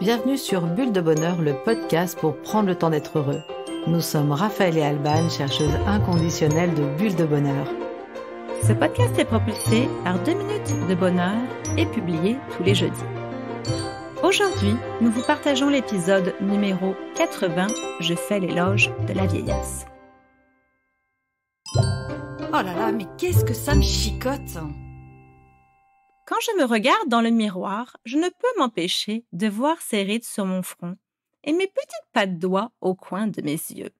Bienvenue sur Bulle de Bonheur, le podcast pour prendre le temps d'être heureux. Nous sommes Raphaël et Alban, chercheuses inconditionnelles de Bulle de Bonheur. Ce podcast est propulsé par 2 minutes de bonheur et publié tous les jeudis. Aujourd'hui, nous vous partageons l'épisode numéro 80, Je fais l'éloge de la vieillesse. Oh là là, mais qu'est-ce que ça me chicote hein quand je me regarde dans le miroir, je ne peux m'empêcher de voir ces rides sur mon front et mes petites pattes doigts au coin de mes yeux.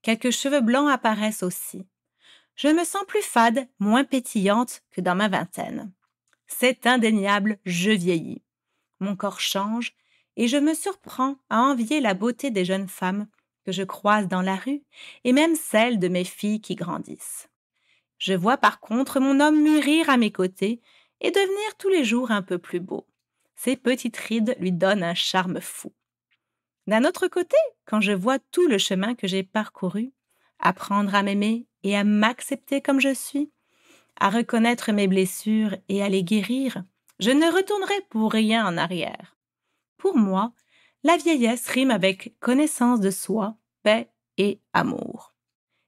Quelques cheveux blancs apparaissent aussi. Je me sens plus fade, moins pétillante que dans ma vingtaine. C'est indéniable, je vieillis. Mon corps change et je me surprends à envier la beauté des jeunes femmes que je croise dans la rue et même celle de mes filles qui grandissent. Je vois par contre mon homme mûrir à mes côtés et devenir tous les jours un peu plus beau. Ces petites rides lui donnent un charme fou. D'un autre côté, quand je vois tout le chemin que j'ai parcouru, apprendre à m'aimer et à m'accepter comme je suis, à reconnaître mes blessures et à les guérir, je ne retournerai pour rien en arrière. Pour moi, la vieillesse rime avec connaissance de soi, paix et amour.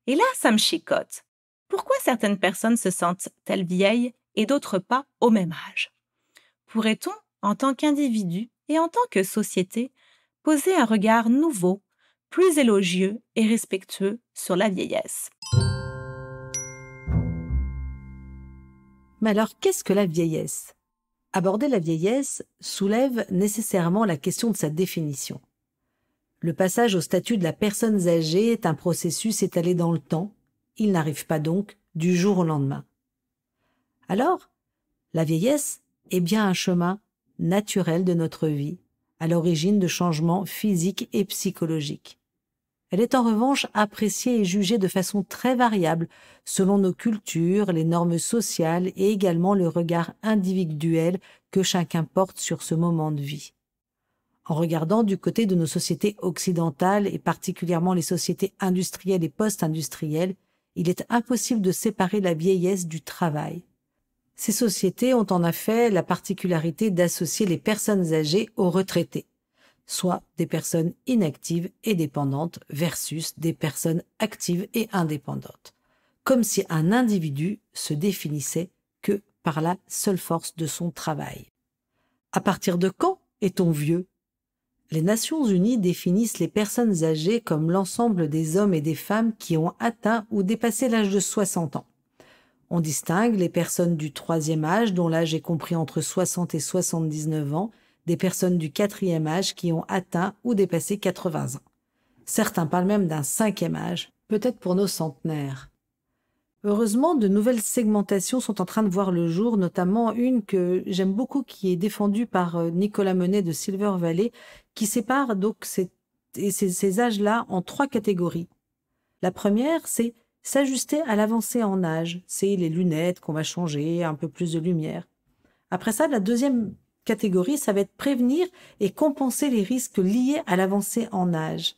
Et là, ça me chicote. Pourquoi certaines personnes se sentent-elles vieilles et d'autres pas au même âge. Pourrait-on, en tant qu'individu et en tant que société, poser un regard nouveau, plus élogieux et respectueux sur la vieillesse Mais alors, qu'est-ce que la vieillesse Aborder la vieillesse soulève nécessairement la question de sa définition. Le passage au statut de la personne âgée est un processus étalé dans le temps, il n'arrive pas donc du jour au lendemain. Alors, la vieillesse est bien un chemin naturel de notre vie, à l'origine de changements physiques et psychologiques. Elle est en revanche appréciée et jugée de façon très variable selon nos cultures, les normes sociales et également le regard individuel que chacun porte sur ce moment de vie. En regardant du côté de nos sociétés occidentales et particulièrement les sociétés industrielles et post-industrielles, il est impossible de séparer la vieillesse du travail ces sociétés ont en effet la particularité d'associer les personnes âgées aux retraités, soit des personnes inactives et dépendantes versus des personnes actives et indépendantes, comme si un individu se définissait que par la seule force de son travail. À partir de quand est-on vieux Les Nations Unies définissent les personnes âgées comme l'ensemble des hommes et des femmes qui ont atteint ou dépassé l'âge de 60 ans. On distingue les personnes du troisième âge, dont l'âge est compris entre 60 et 79 ans, des personnes du quatrième âge qui ont atteint ou dépassé 80 ans. Certains parlent même d'un cinquième âge, peut-être pour nos centenaires. Heureusement, de nouvelles segmentations sont en train de voir le jour, notamment une que j'aime beaucoup qui est défendue par euh, Nicolas Monet de Silver Valley, qui sépare donc ces, ces âges-là en trois catégories. La première, c'est S'ajuster à l'avancée en âge, c'est les lunettes qu'on va changer, un peu plus de lumière. Après ça, la deuxième catégorie, ça va être prévenir et compenser les risques liés à l'avancée en âge.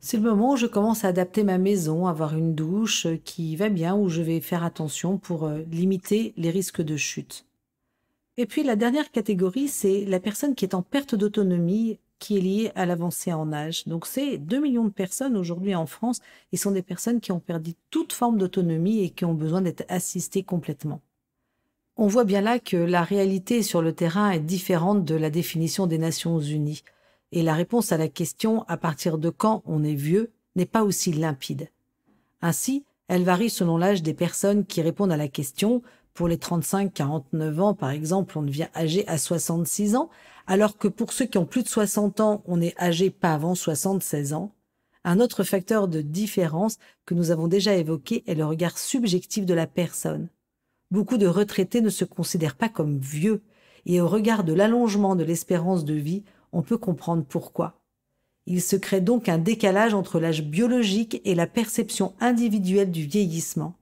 C'est le moment où je commence à adapter ma maison, avoir une douche qui va bien, où je vais faire attention pour euh, limiter les risques de chute. Et puis la dernière catégorie, c'est la personne qui est en perte d'autonomie qui est lié à l'avancée en âge. Donc c'est 2 millions de personnes aujourd'hui en France et sont des personnes qui ont perdu toute forme d'autonomie et qui ont besoin d'être assistées complètement. On voit bien là que la réalité sur le terrain est différente de la définition des Nations Unies et la réponse à la question à partir de quand on est vieux n'est pas aussi limpide. Ainsi, elle varie selon l'âge des personnes qui répondent à la question. Pour les 35-49 ans, par exemple, on devient âgé à 66 ans, alors que pour ceux qui ont plus de 60 ans, on est âgé pas avant 76 ans. Un autre facteur de différence que nous avons déjà évoqué est le regard subjectif de la personne. Beaucoup de retraités ne se considèrent pas comme vieux, et au regard de l'allongement de l'espérance de vie, on peut comprendre pourquoi. Il se crée donc un décalage entre l'âge biologique et la perception individuelle du vieillissement.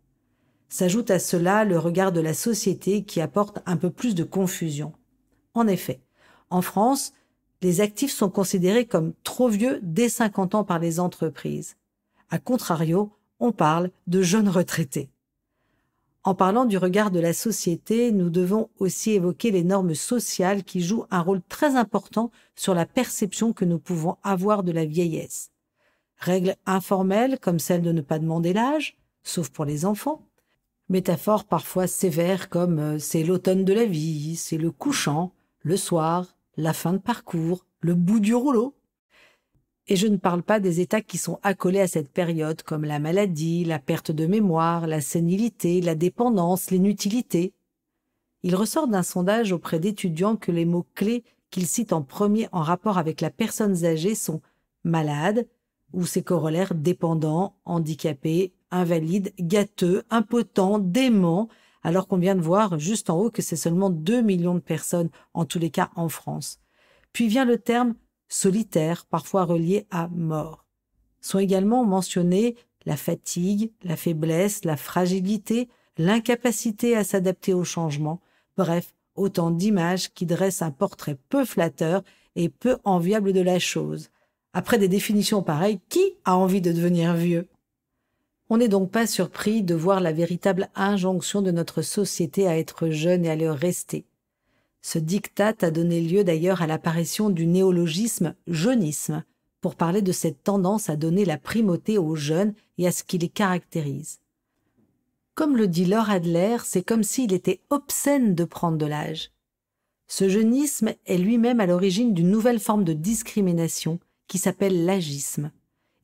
S'ajoute à cela le regard de la société qui apporte un peu plus de confusion. En effet, en France, les actifs sont considérés comme trop vieux dès 50 ans par les entreprises. A contrario, on parle de jeunes retraités. En parlant du regard de la société, nous devons aussi évoquer les normes sociales qui jouent un rôle très important sur la perception que nous pouvons avoir de la vieillesse. Règles informelles comme celle de ne pas demander l'âge, sauf pour les enfants. Métaphores parfois sévères comme euh, c'est l'automne de la vie, c'est le couchant, le soir, la fin de parcours, le bout du rouleau. Et je ne parle pas des états qui sont accolés à cette période, comme la maladie, la perte de mémoire, la sénilité, la dépendance, l'inutilité. Il ressort d'un sondage auprès d'étudiants que les mots clés qu'ils citent en premier en rapport avec la personne âgée sont malade ou ses corollaires dépendant »,« handicapé »,« invalide »,« gâteux, impotent »,« dément, alors qu'on vient de voir juste en haut que c'est seulement 2 millions de personnes, en tous les cas en France. Puis vient le terme solitaire, parfois relié à mort. Sont également mentionnés la fatigue, la faiblesse, la fragilité, l'incapacité à s'adapter au changement, bref, autant d'images qui dressent un portrait peu flatteur et peu enviable de la chose. Après des définitions pareilles, qui a envie de devenir vieux on n'est donc pas surpris de voir la véritable injonction de notre société à être jeune et à le rester. Ce diktat a donné lieu d'ailleurs à l'apparition du néologisme jeunisme pour parler de cette tendance à donner la primauté aux jeunes et à ce qui les caractérise. Comme le dit Lord Adler, c'est comme s'il était obscène de prendre de l'âge. Ce jeunisme est lui-même à l'origine d'une nouvelle forme de discrimination qui s'appelle l'agisme.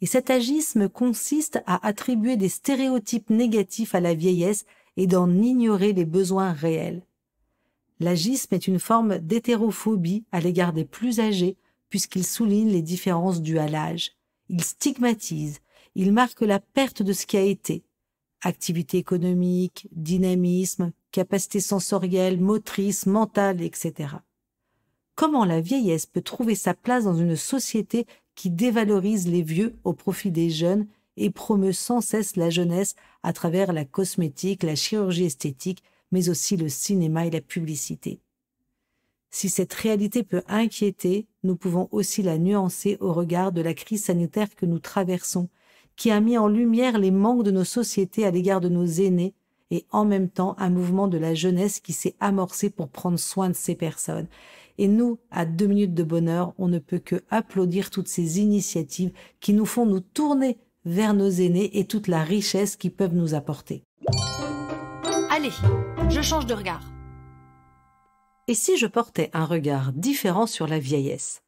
Et cet agisme consiste à attribuer des stéréotypes négatifs à la vieillesse et d'en ignorer les besoins réels. L'agisme est une forme d'hétérophobie à l'égard des plus âgés puisqu'il souligne les différences dues à l'âge. Il stigmatise, il marque la perte de ce qui a été. Activité économique, dynamisme, capacité sensorielle, motrice, mentale, etc. Comment la vieillesse peut trouver sa place dans une société qui dévalorise les vieux au profit des jeunes et promeut sans cesse la jeunesse à travers la cosmétique, la chirurgie esthétique, mais aussi le cinéma et la publicité. Si cette réalité peut inquiéter, nous pouvons aussi la nuancer au regard de la crise sanitaire que nous traversons, qui a mis en lumière les manques de nos sociétés à l'égard de nos aînés et en même temps un mouvement de la jeunesse qui s'est amorcé pour prendre soin de ces personnes et nous, à deux minutes de bonheur, on ne peut que applaudir toutes ces initiatives qui nous font nous tourner vers nos aînés et toute la richesse qu'ils peuvent nous apporter. Allez, je change de regard. Et si je portais un regard différent sur la vieillesse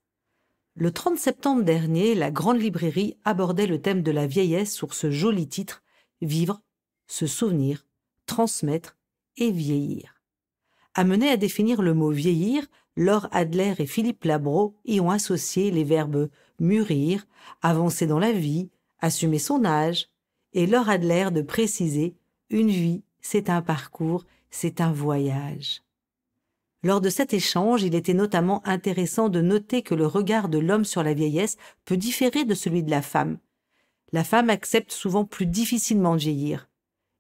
Le 30 septembre dernier, la Grande Librairie abordait le thème de la vieillesse sur ce joli titre Vivre, se souvenir, transmettre et vieillir. Amené à définir le mot vieillir, Laure Adler et Philippe Labro y ont associé les verbes mûrir, avancer dans la vie, assumer son âge, et Laure Adler de préciser une vie, c'est un parcours, c'est un voyage. Lors de cet échange, il était notamment intéressant de noter que le regard de l'homme sur la vieillesse peut différer de celui de la femme. La femme accepte souvent plus difficilement de vieillir.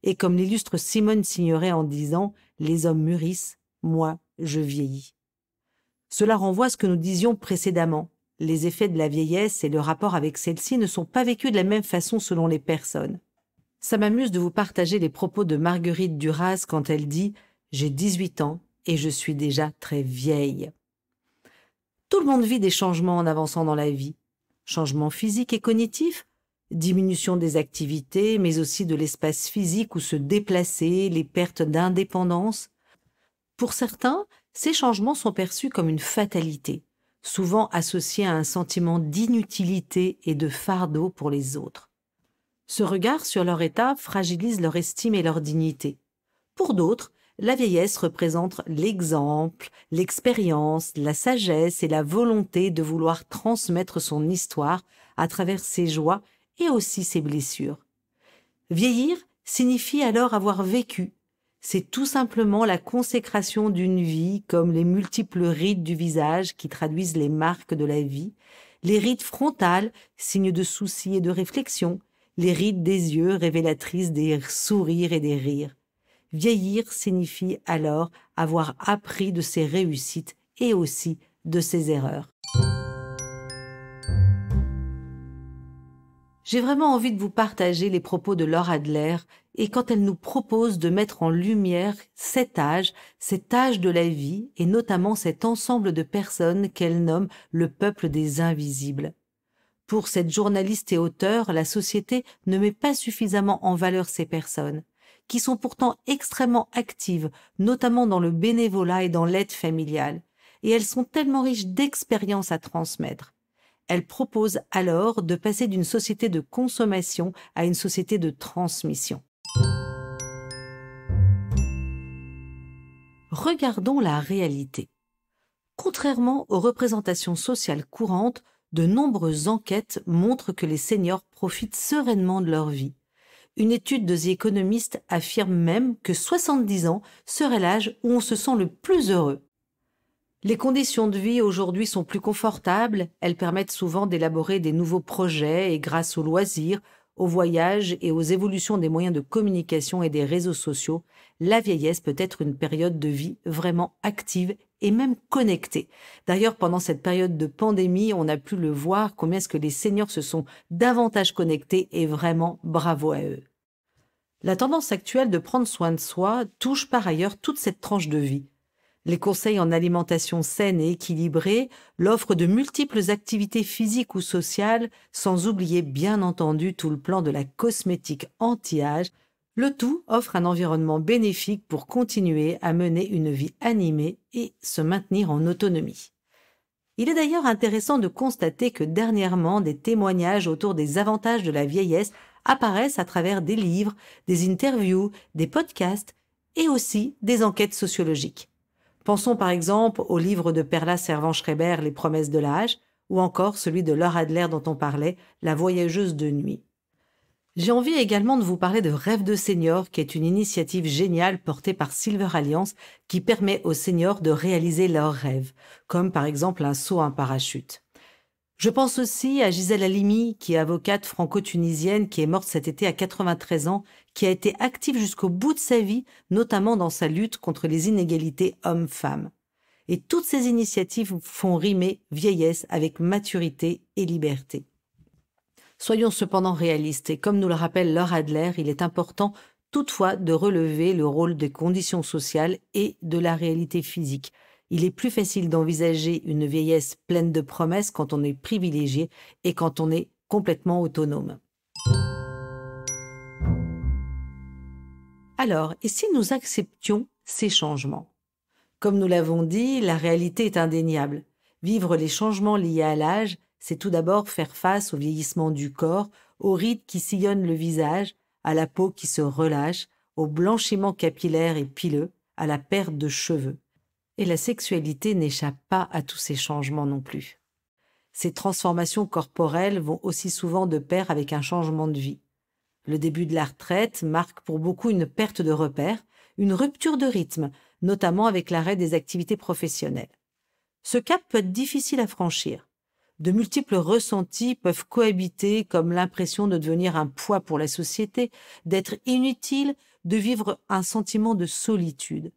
Et comme l'illustre Simone Signoret en disant Les hommes mûrissent, moi je vieillis. Cela renvoie à ce que nous disions précédemment. Les effets de la vieillesse et le rapport avec celle-ci ne sont pas vécus de la même façon selon les personnes. Ça m'amuse de vous partager les propos de Marguerite Duras quand elle dit J'ai 18 ans et je suis déjà très vieille. Tout le monde vit des changements en avançant dans la vie. Changements physiques et cognitifs, diminution des activités, mais aussi de l'espace physique où se déplacer, les pertes d'indépendance. Pour certains, ces changements sont perçus comme une fatalité, souvent associés à un sentiment d'inutilité et de fardeau pour les autres. Ce regard sur leur état fragilise leur estime et leur dignité. Pour d'autres, la vieillesse représente l'exemple, l'expérience, la sagesse et la volonté de vouloir transmettre son histoire à travers ses joies et aussi ses blessures. Vieillir signifie alors avoir vécu, c'est tout simplement la consécration d'une vie comme les multiples rides du visage qui traduisent les marques de la vie, les rides frontales, signes de soucis et de réflexion, les rides des yeux révélatrices des sourires et des rires. Vieillir signifie alors avoir appris de ses réussites et aussi de ses erreurs. J'ai vraiment envie de vous partager les propos de Laura Adler et quand elle nous propose de mettre en lumière cet âge, cet âge de la vie et notamment cet ensemble de personnes qu'elle nomme le peuple des invisibles. Pour cette journaliste et auteure, la société ne met pas suffisamment en valeur ces personnes, qui sont pourtant extrêmement actives, notamment dans le bénévolat et dans l'aide familiale, et elles sont tellement riches d'expériences à transmettre elle propose alors de passer d'une société de consommation à une société de transmission. Regardons la réalité. Contrairement aux représentations sociales courantes, de nombreuses enquêtes montrent que les seniors profitent sereinement de leur vie. Une étude de The Economist affirme même que 70 ans serait l'âge où on se sent le plus heureux. Les conditions de vie aujourd'hui sont plus confortables, elles permettent souvent d'élaborer des nouveaux projets et grâce aux loisirs, aux voyages et aux évolutions des moyens de communication et des réseaux sociaux, la vieillesse peut être une période de vie vraiment active et même connectée. D'ailleurs, pendant cette période de pandémie, on a pu le voir combien est-ce que les seniors se sont davantage connectés et vraiment bravo à eux. La tendance actuelle de prendre soin de soi touche par ailleurs toute cette tranche de vie les conseils en alimentation saine et équilibrée, l'offre de multiples activités physiques ou sociales, sans oublier bien entendu tout le plan de la cosmétique anti-âge, le tout offre un environnement bénéfique pour continuer à mener une vie animée et se maintenir en autonomie. Il est d'ailleurs intéressant de constater que dernièrement des témoignages autour des avantages de la vieillesse apparaissent à travers des livres, des interviews, des podcasts et aussi des enquêtes sociologiques. Pensons par exemple au livre de Perla Servan-Schreiber, Les promesses de l'âge, ou encore celui de Laura Adler dont on parlait, La voyageuse de nuit. J'ai envie également de vous parler de Rêve de senior, qui est une initiative géniale portée par Silver Alliance qui permet aux seniors de réaliser leurs rêves, comme par exemple un saut en parachute. Je pense aussi à Gisèle Halimi, qui est avocate franco-tunisienne qui est morte cet été à 93 ans qui a été active jusqu'au bout de sa vie, notamment dans sa lutte contre les inégalités hommes-femmes. Et toutes ces initiatives font rimer vieillesse avec maturité et liberté. Soyons cependant réalistes, et comme nous le rappelle Laure Adler, il est important toutefois de relever le rôle des conditions sociales et de la réalité physique. Il est plus facile d'envisager une vieillesse pleine de promesses quand on est privilégié et quand on est complètement autonome. Alors, et si nous acceptions ces changements Comme nous l'avons dit, la réalité est indéniable. Vivre les changements liés à l'âge, c'est tout d'abord faire face au vieillissement du corps, aux rides qui sillonnent le visage, à la peau qui se relâche, au blanchiment capillaire et pileux, à la perte de cheveux. Et la sexualité n'échappe pas à tous ces changements non plus. Ces transformations corporelles vont aussi souvent de pair avec un changement de vie. Le début de la retraite marque pour beaucoup une perte de repère, une rupture de rythme, notamment avec l'arrêt des activités professionnelles. Ce cap peut être difficile à franchir. De multiples ressentis peuvent cohabiter comme l'impression de devenir un poids pour la société, d'être inutile, de vivre un sentiment de solitude.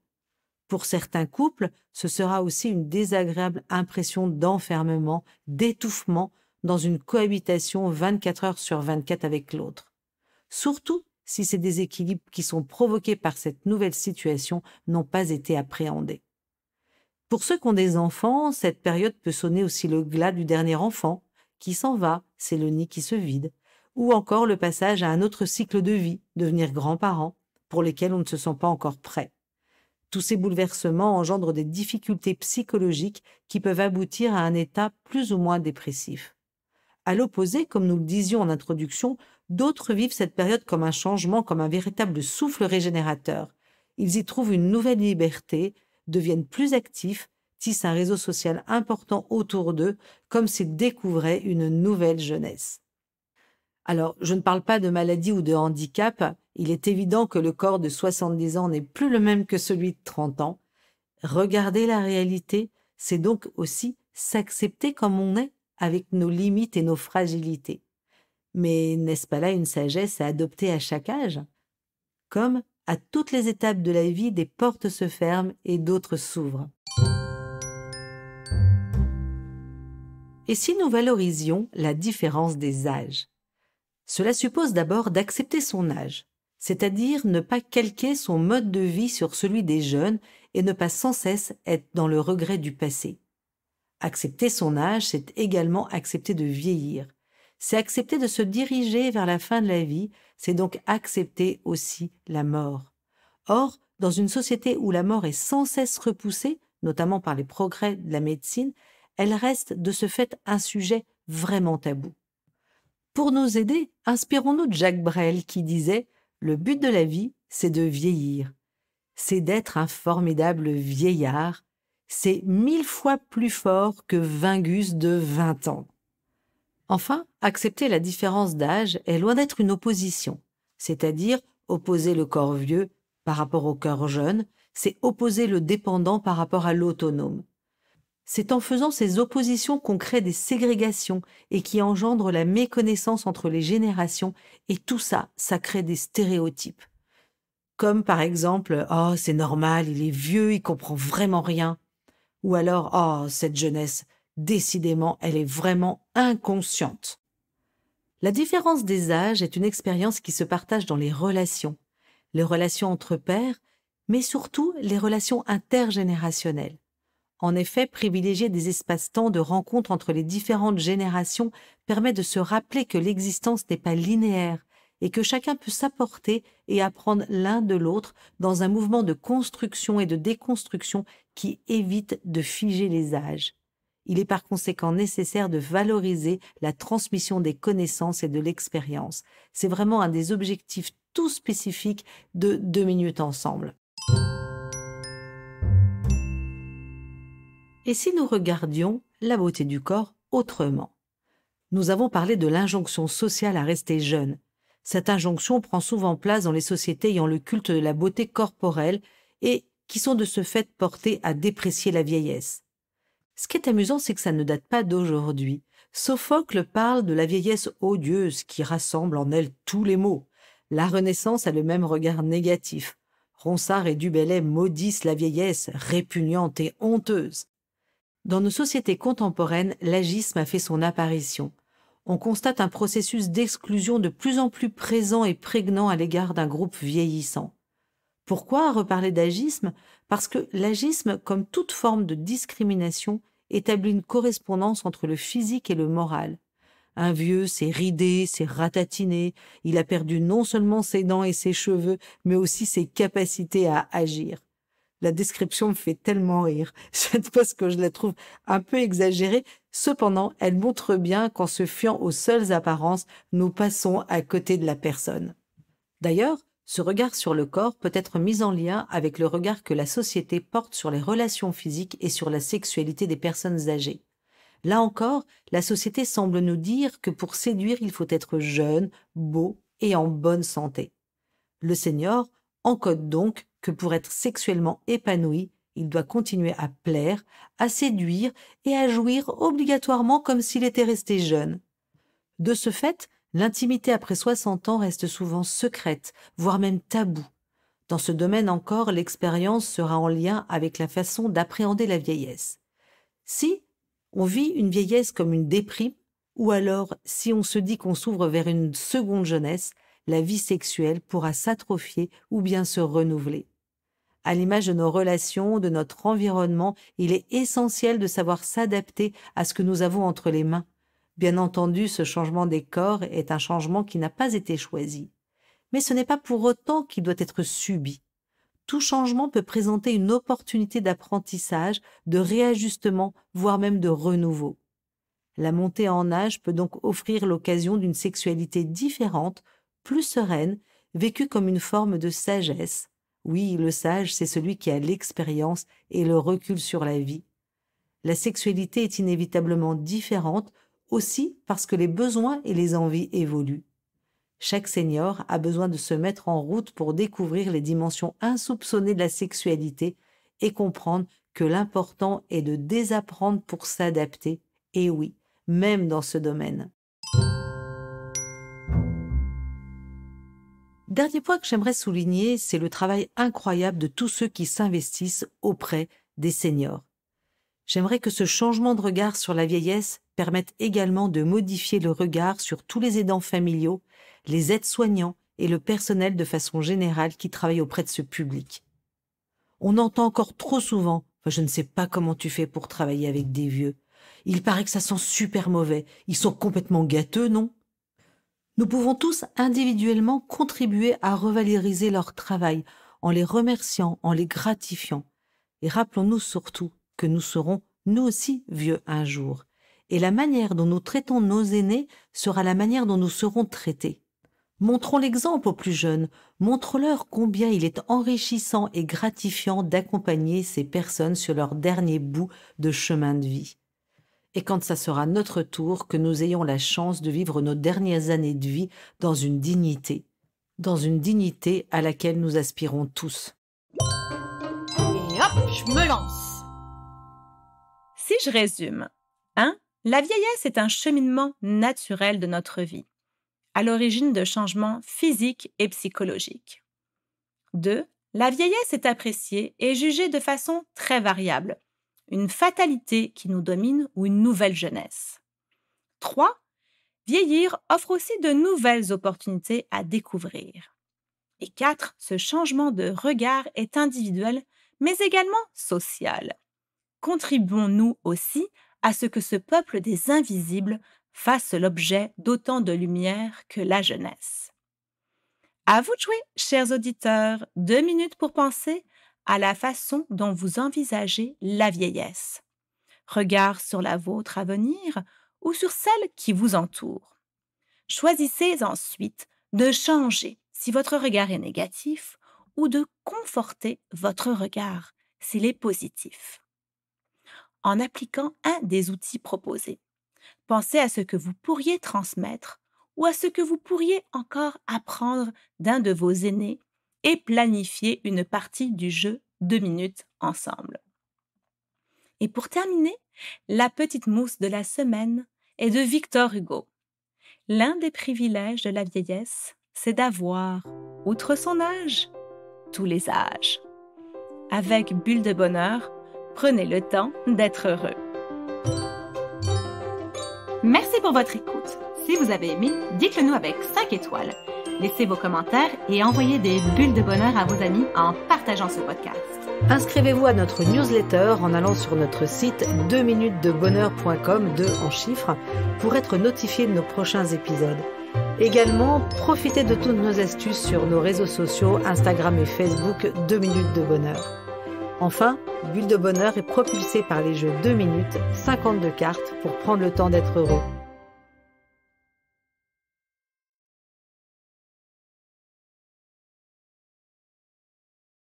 Pour certains couples, ce sera aussi une désagréable impression d'enfermement, d'étouffement dans une cohabitation 24 heures sur 24 avec l'autre surtout si ces déséquilibres qui sont provoqués par cette nouvelle situation n'ont pas été appréhendés. Pour ceux qui ont des enfants, cette période peut sonner aussi le glas du dernier enfant, qui s'en va, c'est le nid qui se vide, ou encore le passage à un autre cycle de vie, devenir grand-parent, pour lesquels on ne se sent pas encore prêt. Tous ces bouleversements engendrent des difficultés psychologiques qui peuvent aboutir à un état plus ou moins dépressif. À l'opposé, comme nous le disions en introduction, D'autres vivent cette période comme un changement, comme un véritable souffle régénérateur. Ils y trouvent une nouvelle liberté, deviennent plus actifs, tissent un réseau social important autour d'eux, comme s'ils découvraient une nouvelle jeunesse. Alors, je ne parle pas de maladie ou de handicap, il est évident que le corps de 70 ans n'est plus le même que celui de 30 ans. Regarder la réalité, c'est donc aussi s'accepter comme on est, avec nos limites et nos fragilités. Mais n'est-ce pas là une sagesse à adopter à chaque âge Comme à toutes les étapes de la vie, des portes se ferment et d'autres s'ouvrent. Et si nous valorisions la différence des âges Cela suppose d'abord d'accepter son âge, c'est-à-dire ne pas calquer son mode de vie sur celui des jeunes et ne pas sans cesse être dans le regret du passé. Accepter son âge, c'est également accepter de vieillir, c'est accepter de se diriger vers la fin de la vie, c'est donc accepter aussi la mort. Or, dans une société où la mort est sans cesse repoussée, notamment par les progrès de la médecine, elle reste de ce fait un sujet vraiment tabou. Pour nous aider, inspirons-nous de Jacques Brel qui disait Le but de la vie, c'est de vieillir. C'est d'être un formidable vieillard. C'est mille fois plus fort que Vingus de 20 ans. Enfin, accepter la différence d'âge est loin d'être une opposition, c'est-à-dire opposer le corps vieux par rapport au cœur jeune, c'est opposer le dépendant par rapport à l'autonome. C'est en faisant ces oppositions qu'on crée des ségrégations et qui engendrent la méconnaissance entre les générations, et tout ça, ça crée des stéréotypes. Comme par exemple Oh, c'est normal, il est vieux, il comprend vraiment rien. Ou alors Oh, cette jeunesse, Décidément, elle est vraiment inconsciente. La différence des âges est une expérience qui se partage dans les relations, les relations entre pairs, mais surtout les relations intergénérationnelles. En effet, privilégier des espaces-temps de rencontre entre les différentes générations permet de se rappeler que l'existence n'est pas linéaire et que chacun peut s'apporter et apprendre l'un de l'autre dans un mouvement de construction et de déconstruction qui évite de figer les âges. Il est par conséquent nécessaire de valoriser la transmission des connaissances et de l'expérience. C'est vraiment un des objectifs tout spécifiques de deux minutes ensemble. Et si nous regardions la beauté du corps autrement Nous avons parlé de l'injonction sociale à rester jeune. Cette injonction prend souvent place dans les sociétés ayant le culte de la beauté corporelle et qui sont de ce fait portées à déprécier la vieillesse. Ce qui est amusant, c'est que ça ne date pas d'aujourd'hui. Sophocle parle de la vieillesse odieuse qui rassemble en elle tous les maux. La Renaissance a le même regard négatif. Ronsard et Dubellay maudissent la vieillesse, répugnante et honteuse. Dans nos sociétés contemporaines, l'agisme a fait son apparition. On constate un processus d'exclusion de plus en plus présent et prégnant à l'égard d'un groupe vieillissant. Pourquoi reparler d'agisme Parce que l'agisme, comme toute forme de discrimination, établit une correspondance entre le physique et le moral. Un vieux, s'est ridé, s'est ratatiné, il a perdu non seulement ses dents et ses cheveux, mais aussi ses capacités à agir. La description me fait tellement rire. C'est parce que je la trouve un peu exagérée. Cependant, elle montre bien qu'en se fiant aux seules apparences, nous passons à côté de la personne. D'ailleurs, ce regard sur le corps peut être mis en lien avec le regard que la société porte sur les relations physiques et sur la sexualité des personnes âgées. Là encore, la société semble nous dire que pour séduire, il faut être jeune, beau et en bonne santé. Le Seigneur encode donc que pour être sexuellement épanoui, il doit continuer à plaire, à séduire et à jouir obligatoirement comme s'il était resté jeune. De ce fait, L'intimité après 60 ans reste souvent secrète, voire même taboue. Dans ce domaine encore, l'expérience sera en lien avec la façon d'appréhender la vieillesse. Si on vit une vieillesse comme une déprime, ou alors si on se dit qu'on s'ouvre vers une seconde jeunesse, la vie sexuelle pourra s'atrophier ou bien se renouveler. À l'image de nos relations, de notre environnement, il est essentiel de savoir s'adapter à ce que nous avons entre les mains. Bien entendu, ce changement des corps est un changement qui n'a pas été choisi. Mais ce n'est pas pour autant qu'il doit être subi. Tout changement peut présenter une opportunité d'apprentissage, de réajustement, voire même de renouveau. La montée en âge peut donc offrir l'occasion d'une sexualité différente, plus sereine, vécue comme une forme de sagesse. Oui, le sage, c'est celui qui a l'expérience et le recul sur la vie. La sexualité est inévitablement différente aussi parce que les besoins et les envies évoluent. Chaque senior a besoin de se mettre en route pour découvrir les dimensions insoupçonnées de la sexualité et comprendre que l'important est de désapprendre pour s'adapter, et oui, même dans ce domaine. Dernier point que j'aimerais souligner, c'est le travail incroyable de tous ceux qui s'investissent auprès des seniors. J'aimerais que ce changement de regard sur la vieillesse permette également de modifier le regard sur tous les aidants familiaux, les aides-soignants et le personnel de façon générale qui travaille auprès de ce public. On entend encore trop souvent je ne sais pas comment tu fais pour travailler avec des vieux. Il paraît que ça sent super mauvais. Ils sont complètement gâteux, non Nous pouvons tous individuellement contribuer à revaloriser leur travail en les remerciant, en les gratifiant. Et rappelons-nous surtout que nous serons, nous aussi, vieux un jour, et la manière dont nous traitons nos aînés sera la manière dont nous serons traités. Montrons l'exemple aux plus jeunes, montrons-leur combien il est enrichissant et gratifiant d'accompagner ces personnes sur leur dernier bout de chemin de vie. Et quand ça sera notre tour, que nous ayons la chance de vivre nos dernières années de vie dans une dignité, dans une dignité à laquelle nous aspirons tous. Et hop, je me lance si je résume, 1. Hein, la vieillesse est un cheminement naturel de notre vie, à l'origine de changements physiques et psychologiques. 2. La vieillesse est appréciée et jugée de façon très variable, une fatalité qui nous domine ou une nouvelle jeunesse. 3. Vieillir offre aussi de nouvelles opportunités à découvrir. Et 4. Ce changement de regard est individuel, mais également social contribuons-nous aussi à ce que ce peuple des invisibles fasse l'objet d'autant de lumière que la jeunesse. À vous de jouer, chers auditeurs, deux minutes pour penser à la façon dont vous envisagez la vieillesse. Regard sur la vôtre à venir ou sur celle qui vous entoure. Choisissez ensuite de changer si votre regard est négatif ou de conforter votre regard s'il est positif en appliquant un des outils proposés. Pensez à ce que vous pourriez transmettre ou à ce que vous pourriez encore apprendre d'un de vos aînés et planifiez une partie du jeu deux minutes ensemble. Et pour terminer, la petite mousse de la semaine est de Victor Hugo. L'un des privilèges de la vieillesse, c'est d'avoir, outre son âge, tous les âges. Avec Bulle de Bonheur, Prenez le temps d'être heureux. Merci pour votre écoute. Si vous avez aimé, dites-le nous avec 5 étoiles. Laissez vos commentaires et envoyez des bulles de bonheur à vos amis en partageant ce podcast. Inscrivez-vous à notre newsletter en allant sur notre site 2minutesdebonheur.com, 2 en chiffres, pour être notifié de nos prochains épisodes. Également, profitez de toutes nos astuces sur nos réseaux sociaux, Instagram et Facebook 2 minutes de bonheur. Enfin, Bulle de Bonheur est propulsé par les jeux 2 minutes, 52 cartes pour prendre le temps d'être heureux.